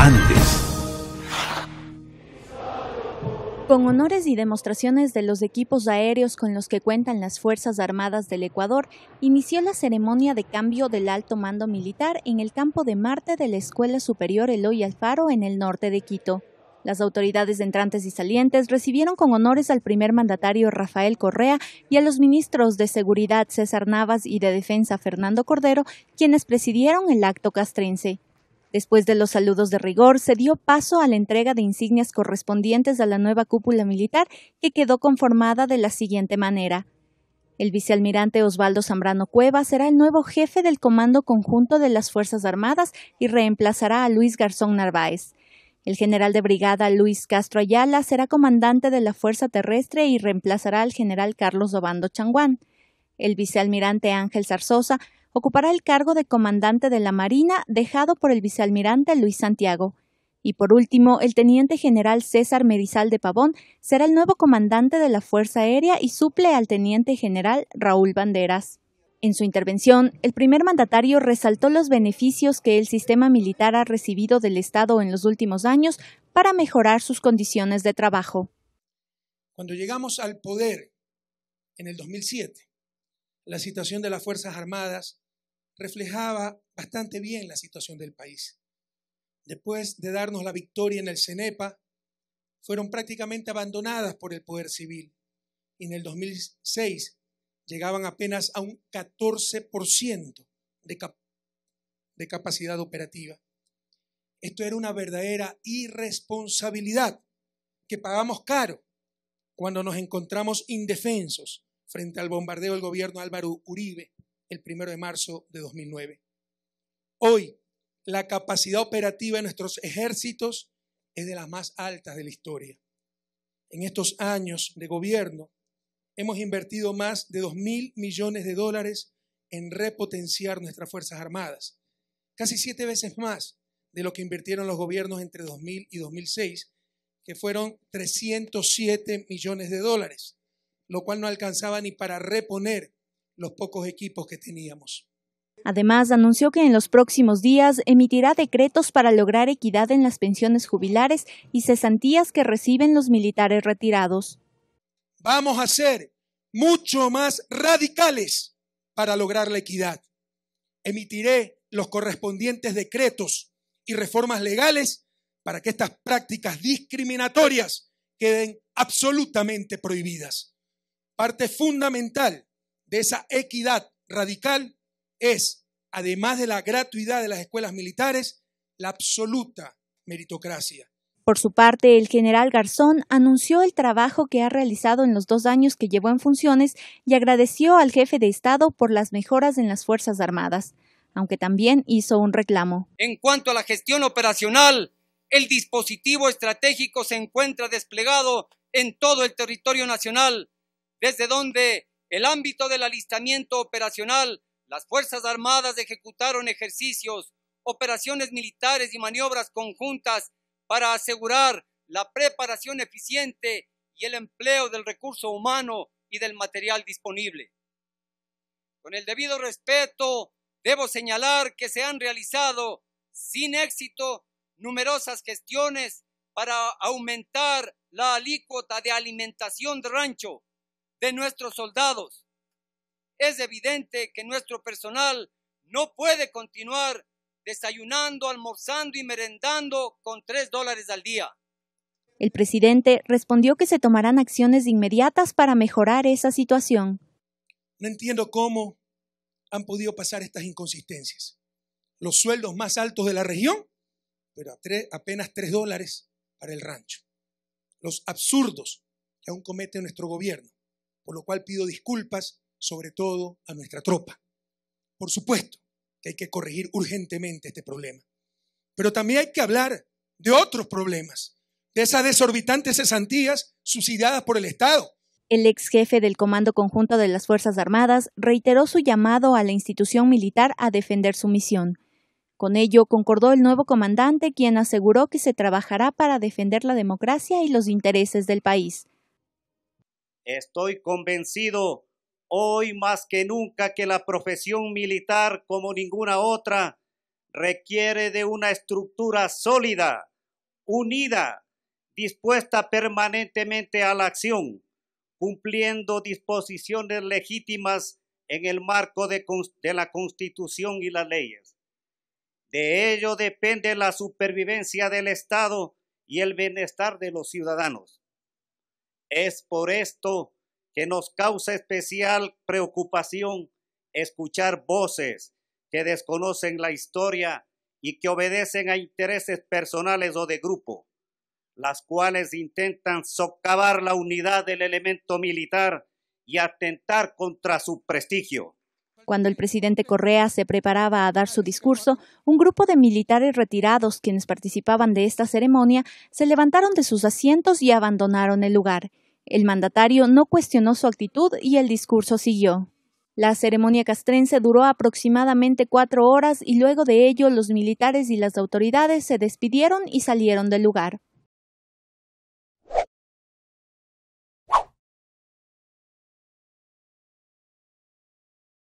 antes. Con honores y demostraciones de los equipos aéreos con los que cuentan las Fuerzas Armadas del Ecuador, inició la ceremonia de cambio del alto mando militar en el campo de Marte de la Escuela Superior Eloy Alfaro en el norte de Quito. Las autoridades entrantes y salientes recibieron con honores al primer mandatario Rafael Correa y a los ministros de Seguridad César Navas y de Defensa Fernando Cordero, quienes presidieron el acto castrense. Después de los saludos de rigor, se dio paso a la entrega de insignias correspondientes a la nueva cúpula militar, que quedó conformada de la siguiente manera. El vicealmirante Osvaldo Zambrano Cueva será el nuevo jefe del Comando Conjunto de las Fuerzas Armadas y reemplazará a Luis Garzón Narváez. El general de brigada Luis Castro Ayala será comandante de la Fuerza Terrestre y reemplazará al general Carlos Obando Changuán. El vicealmirante Ángel Zarzosa ocupará el cargo de comandante de la Marina dejado por el vicealmirante Luis Santiago. Y por último, el teniente general César Merizal de Pavón será el nuevo comandante de la Fuerza Aérea y suple al teniente general Raúl Banderas. En su intervención, el primer mandatario resaltó los beneficios que el sistema militar ha recibido del Estado en los últimos años para mejorar sus condiciones de trabajo. Cuando llegamos al poder en el 2007, la situación de las Fuerzas Armadas reflejaba bastante bien la situación del país. Después de darnos la victoria en el CENEPA, fueron prácticamente abandonadas por el poder civil y en el 2006 llegaban apenas a un 14% de, de capacidad operativa. Esto era una verdadera irresponsabilidad que pagamos caro cuando nos encontramos indefensos frente al bombardeo del gobierno Álvaro Uribe el 1 de marzo de 2009. Hoy, la capacidad operativa de nuestros ejércitos es de las más altas de la historia. En estos años de gobierno, hemos invertido más de 2 mil millones de dólares en repotenciar nuestras Fuerzas Armadas, casi siete veces más de lo que invirtieron los gobiernos entre 2000 y 2006, que fueron 307 millones de dólares lo cual no alcanzaba ni para reponer los pocos equipos que teníamos. Además, anunció que en los próximos días emitirá decretos para lograr equidad en las pensiones jubilares y cesantías que reciben los militares retirados. Vamos a ser mucho más radicales para lograr la equidad. Emitiré los correspondientes decretos y reformas legales para que estas prácticas discriminatorias queden absolutamente prohibidas. Parte fundamental de esa equidad radical es, además de la gratuidad de las escuelas militares, la absoluta meritocracia. Por su parte, el general Garzón anunció el trabajo que ha realizado en los dos años que llevó en funciones y agradeció al jefe de Estado por las mejoras en las Fuerzas Armadas, aunque también hizo un reclamo. En cuanto a la gestión operacional, el dispositivo estratégico se encuentra desplegado en todo el territorio nacional desde donde el ámbito del alistamiento operacional, las Fuerzas Armadas ejecutaron ejercicios, operaciones militares y maniobras conjuntas para asegurar la preparación eficiente y el empleo del recurso humano y del material disponible. Con el debido respeto, debo señalar que se han realizado sin éxito numerosas gestiones para aumentar la alícuota de alimentación de rancho, de nuestros soldados. Es evidente que nuestro personal no puede continuar desayunando, almorzando y merendando con tres dólares al día. El presidente respondió que se tomarán acciones inmediatas para mejorar esa situación. No entiendo cómo han podido pasar estas inconsistencias. Los sueldos más altos de la región, pero apenas tres dólares para el rancho. Los absurdos que aún comete nuestro gobierno por lo cual pido disculpas, sobre todo a nuestra tropa. Por supuesto que hay que corregir urgentemente este problema, pero también hay que hablar de otros problemas, de esas desorbitantes cesantías subsidiadas por el Estado, el ex jefe del Comando Conjunto de las Fuerzas Armadas reiteró su llamado a la institución militar a defender su misión. Con ello concordó el nuevo comandante, quien aseguró que se trabajará para defender la democracia y los intereses del país. Estoy convencido hoy más que nunca que la profesión militar, como ninguna otra, requiere de una estructura sólida, unida, dispuesta permanentemente a la acción, cumpliendo disposiciones legítimas en el marco de, la Constitución y las leyes. De ello depende la supervivencia del Estado y el bienestar de los ciudadanos. Es por esto que nos causa especial preocupación escuchar voces que desconocen la historia y que obedecen a intereses personales o de grupo, las cuales intentan socavar la unidad del elemento militar y atentar contra su prestigio. Cuando el presidente Correa se preparaba a dar su discurso, un grupo de militares retirados quienes participaban de esta ceremonia se levantaron de sus asientos y abandonaron el lugar. El mandatario no cuestionó su actitud y el discurso siguió. La ceremonia castrense duró aproximadamente cuatro horas y luego de ello los militares y las autoridades se despidieron y salieron del lugar.